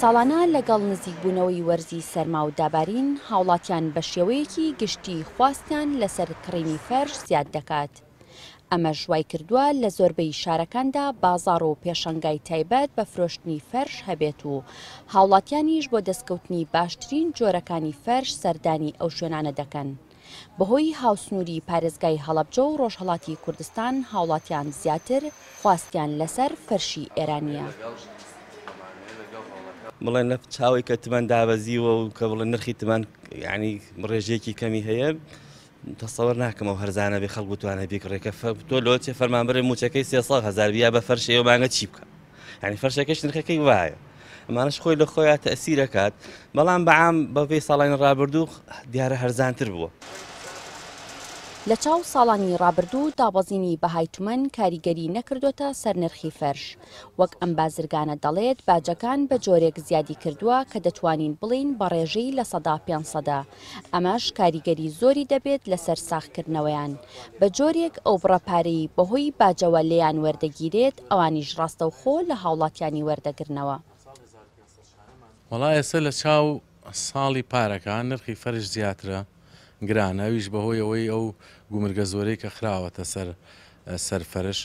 ساڵانە لەگەڵ نزیکبوونەوەی وەرزی سەرما و دابارین هاوڵاتیان بە شێوەیەکی گشتی خواستیان لەسەر کڕینی فەرش زیاد دەکات. ئەمە ژوای کردووە لە زۆربەی شارەکاندا بازار و پێشنگای تایبەت بە فرۆشتنی فەرش هەبێت و هاوڵاتیانیش بۆ دەستکەوتنی باشترین جۆرەکانی فەرش سەردانی ئەو شوێنانە دەکەن. بەهۆی هاوسنووری پارێزگای هەڵبجە و ڕۆژهڵاتی کوردستان هاوڵاتیان زیاتر خواستیان لەسەر فەرشی ئێرانیە. بڵێن لە چاوی کە تمەن دابەزیوە و کە بڵێن نرخی تمەن ینی ڕێژێکی کەمی هەیە تەسەوەر ناکەم و هەرزانە بێ خەڵ توانە بێک ڕێکە تۆ لۆ چێ فەرمانبرێ موچەکەی سێسە هزار بیا بە فەرش ئێوەمانە چی بکە ینی فەرشەکەش نرخەکەی وایە ئەمانش خۆی لە خۆیان تەسیرەکات بەڵام بەعام بەبێ ساڵین ڕابردوو دیارە هەرزانتر بووە. لە چاو ساڵانی ڕابردوو دابەزینی بەهایتومەن کاریگەری نەکردوتە سەرنرخی فەرش وەک ئەم بازرگانە دەڵێت باجەکان بە جۆرێک زیادی کردووە کە دەتوانین بڵین بەڕێژەی لە سەدا پێ سەدا ئەماش کاریگەری زۆری دەبێت لەسەر ساختکردنەوەیان بە جۆرێک ئەو بڕەپارەی بەهۆی باجەوە لێیان وەردەگیرێت ئەوانیش ڕاستەوخۆ لە هاوڵاتیانی وەردەگرنەوە وڵای ئێستا لە چاو ساڵی پارەکان نرخی فەرش زیاترە گرانەویش بەهۆیەوەی ئەو گومرگە زۆرەی کە خراوەتە سەر سەرفەرش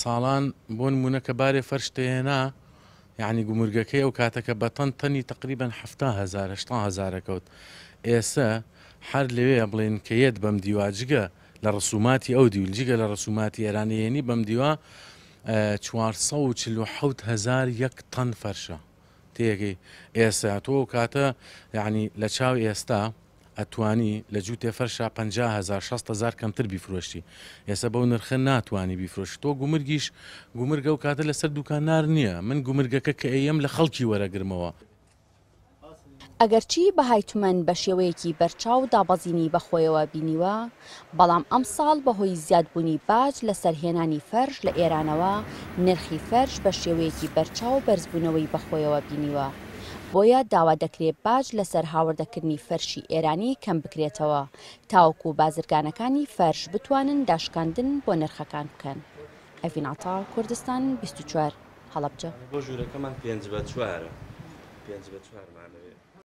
ساڵان بۆ نمونە کە بارێ فەرشتێنا یعنی گومرگەکەی ئەو کاتەکە بەتەن تەنی تقریبان 1970هزارەکەوت ئێسە هەر لەوێ بڵێن کە یەت بەم دیواجگە لە ڕسوماتی ئەو دیولجیگە لە ڕسوماتی ئێرانیێنی بەم دیوە 4هزار یەک تەن فەرشە تێگەی ئێستا تۆ کاتە یعنی لە چاو ئێستا ئەتوانی لە جو تێفەرشا 500هزار کەمتر بیفرۆشتی ئێستا بەو نرخە ناتوانانی بیفرۆشت تۆ گومرگیش گومرگە و کاتە لەسەر دوکانار نییە من گومرگەکە کە ئەم لە خەڵکی وەرەگرمەوە ئەگەرچی بەهایتومەن بە شێوەیەکی بەرچاو دابەزینی بەخۆیەوە بینیوە بەڵام ئەم ساڵ بەهۆی زیادبوونی باج لە سەرهێنانی فەرش لە ئێرانەوە نرخی فەرش بە شێوەیەکی بەرچاو بەرزبوونەوەی بەخۆیەوە بینیوە بۆیە داوا دەکرێت باش لەسەر هاوردەکردنی فەرشی ئێرانی کەم بکرێتەوە تاوەکو بازرگانەکانی فەرش بتوانن داشکاندن بۆ نرخەکان بکەن ئەڤیناتا کوردستان 24 هەڵبجە بۆ ژوورەکەمان پێنج بە چوارە پێنج بە چوارمانەوێت